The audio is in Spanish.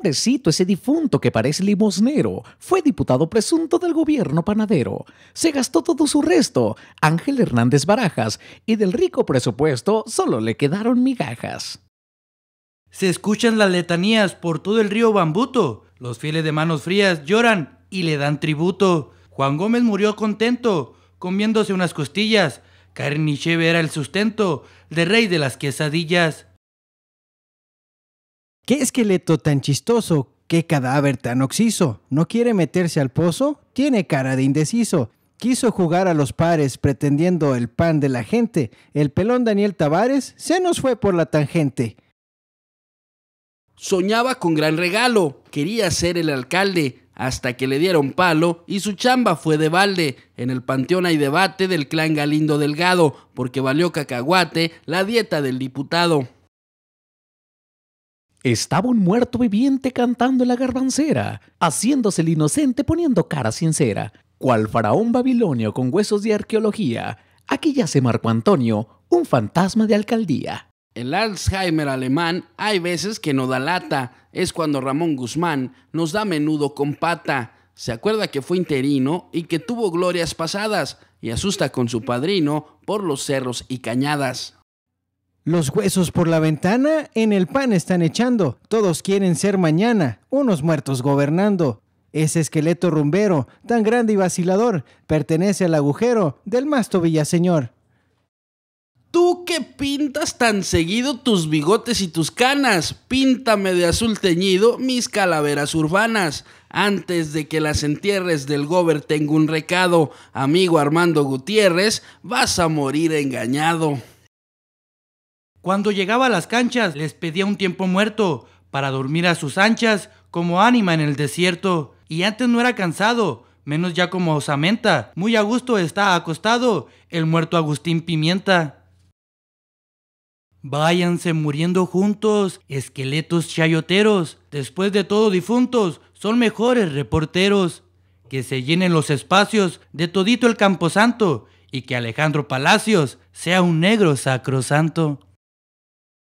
pobrecito ese difunto que parece limosnero, fue diputado presunto del gobierno panadero. Se gastó todo su resto, Ángel Hernández Barajas, y del rico presupuesto solo le quedaron migajas. Se escuchan las letanías por todo el río Bambuto. Los fieles de manos frías lloran y le dan tributo. Juan Gómez murió contento, comiéndose unas costillas. Carnicheve era el sustento de rey de las quesadillas. ¿Qué esqueleto tan chistoso? ¿Qué cadáver tan oxiso? ¿No quiere meterse al pozo? Tiene cara de indeciso. Quiso jugar a los pares pretendiendo el pan de la gente. El pelón Daniel Tavares se nos fue por la tangente. Soñaba con gran regalo, quería ser el alcalde, hasta que le dieron palo y su chamba fue de balde. En el panteón hay debate del clan Galindo Delgado, porque valió cacahuate la dieta del diputado. Estaba un muerto viviente cantando en la garbancera, haciéndose el inocente poniendo cara sincera. Cual faraón babilonio con huesos de arqueología, aquí yace Marco Antonio, un fantasma de alcaldía. El Alzheimer alemán hay veces que no da lata, es cuando Ramón Guzmán nos da menudo con pata. Se acuerda que fue interino y que tuvo glorias pasadas, y asusta con su padrino por los cerros y cañadas. Los huesos por la ventana en el pan están echando. Todos quieren ser mañana, unos muertos gobernando. Ese esqueleto rumbero, tan grande y vacilador, pertenece al agujero del masto Villaseñor. Tú que pintas tan seguido tus bigotes y tus canas, píntame de azul teñido mis calaveras urbanas. Antes de que las entierres del gober tengo un recado, amigo Armando Gutiérrez, vas a morir engañado. Cuando llegaba a las canchas les pedía un tiempo muerto para dormir a sus anchas como ánima en el desierto. Y antes no era cansado, menos ya como osamenta. Muy a gusto está acostado el muerto Agustín Pimienta. Váyanse muriendo juntos, esqueletos chayoteros. Después de todo difuntos, son mejores reporteros. Que se llenen los espacios de todito el camposanto y que Alejandro Palacios sea un negro sacrosanto.